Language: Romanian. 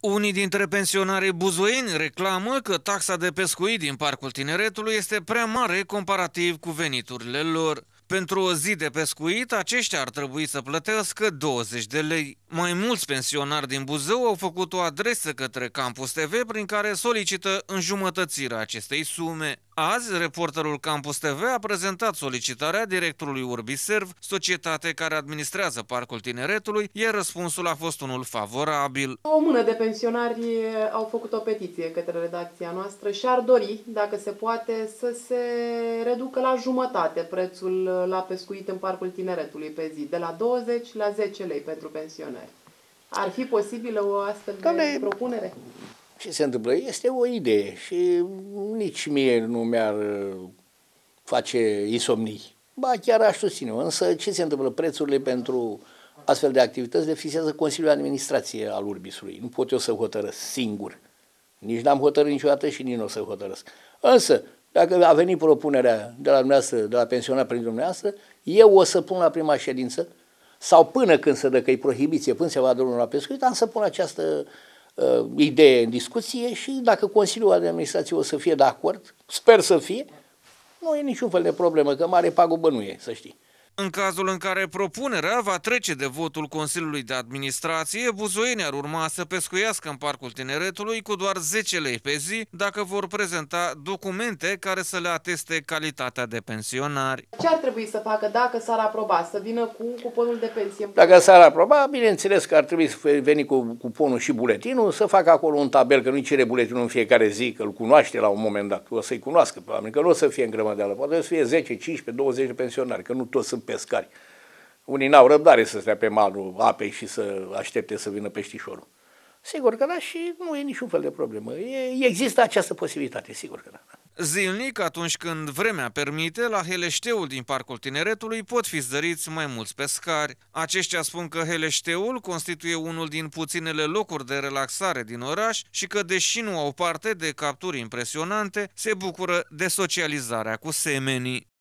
Unii dintre pensionarii buzoieni reclamă că taxa de pescuit din Parcul Tineretului este prea mare comparativ cu veniturile lor. Pentru o zi de pescuit, aceștia ar trebui să plătească 20 de lei. Mai mulți pensionari din Buzău au făcut o adresă către Campus TV prin care solicită înjumătățirea acestei sume. Azi, reporterul Campus TV a prezentat solicitarea directorului Urbiserv, societate care administrează Parcul Tineretului, iar răspunsul a fost unul favorabil. O mână de pensionari au făcut o petiție către redacția noastră și ar dori, dacă se poate, să se reducă la jumătate prețul la pescuit în Parcul Tineretului pe zi, de la 20 la 10 lei pentru pensionari. Ar fi posibilă o astfel Doamne, de propunere? ce se întâmplă? Este o idee și nici mie nu mi-ar uh, face insomnii. Ba, chiar aș susține Însă, ce se întâmplă? Prețurile pentru astfel de activități le fixează Consiliul Administrației al Urbisului. Nu pot eu să hotărăsc singur. Nici n-am hotărât niciodată și nici nu o să hotărăsc. Însă, dacă a venit propunerea de la dumneavoastră, de la pensionar prin dumneavoastră, eu o să pun la prima ședință sau până când se dă că e prohibiție, până se va drumul la pescuit, am să pun această uh, uh, idee în discuție și dacă Consiliul de Administrație o să fie de acord, sper să fie, nu e niciun fel de problemă, că mare pagubă nu e, să știi. În cazul în care propunerea va trece de votul Consiliului de Administrație, buzoienii ar urma să pescuiască în Parcul Tineretului cu doar 10 lei pe zi dacă vor prezenta documente care să le ateste calitatea de pensionari. Ce ar trebui să facă dacă s-ar aproba? Să vină cu cuponul de pensie? Dacă s-ar aproba, bineînțeles că ar trebui să veni cu cuponul și buletinul, să facă acolo un tabel, că nu-i cere buletinul în fiecare zi, că îl cunoaște la un moment dat, o să-i cunoască pe oameni, că nu o să fie în grămadeală, poate să fie 10, 15, 20 de pensionari, că nu toți sunt pescari. Unii n-au răbdare să stea pe malul apei și să aștepte să vină peștișorul. Sigur că da și nu e niciun fel de problemă. E, există această posibilitate, sigur că da. Zilnic, atunci când vremea permite, la Heleșteul din Parcul Tineretului pot fi zăriți mai mulți pescari. Aceștia spun că Heleșteul constituie unul din puținele locuri de relaxare din oraș și că, deși nu au parte de capturi impresionante, se bucură de socializarea cu semenii.